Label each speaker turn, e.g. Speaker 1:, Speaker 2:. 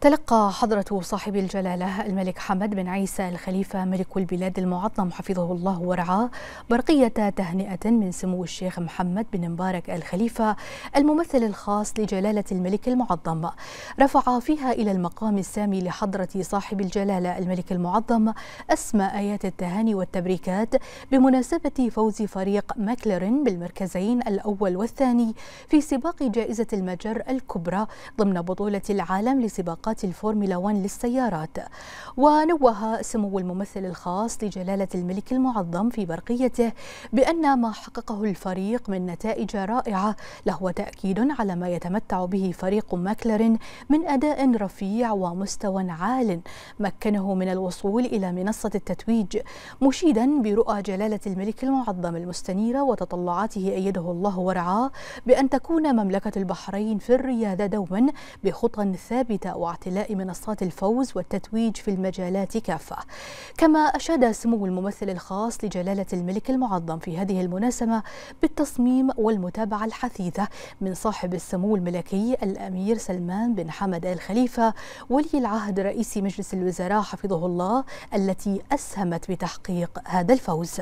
Speaker 1: تلقى حضرة صاحب الجلالة الملك حمد بن عيسى الخليفة ملك البلاد المعظم حفظه الله ورعاه برقية تهنئة من سمو الشيخ محمد بن مبارك الخليفة الممثل الخاص لجلالة الملك المعظم رفع فيها إلى المقام السامي لحضرة صاحب الجلالة الملك المعظم أسمى آيات التهاني والتبريكات بمناسبة فوز فريق ماكلرين بالمركزين الأول والثاني في سباق جائزة المجر الكبرى ضمن بطولة العالم لسباقات سباقات الفورمولا 1 للسيارات ونوه سمو الممثل الخاص لجلالة الملك المعظم في برقيته بأن ما حققه الفريق من نتائج رائعة لهو تأكيد على ما يتمتع به فريق ماكلارين من أداء رفيع ومستوى عال مكنه من الوصول إلى منصة التتويج مشيدا برؤى جلالة الملك المعظم المستنيرة وتطلعاته أيده الله ورعاه بأن تكون مملكة البحرين في الريادة دوما بخطى ثابتة اعتلاء منصات الفوز والتتويج في المجالات كافة كما أشاد سمو الممثل الخاص لجلالة الملك المعظم في هذه المناسبة بالتصميم والمتابعة الحثيثة من صاحب السمو الملكي الأمير سلمان بن حمد آل خليفة ولي العهد رئيس مجلس الوزراء حفظه الله التي أسهمت بتحقيق هذا الفوز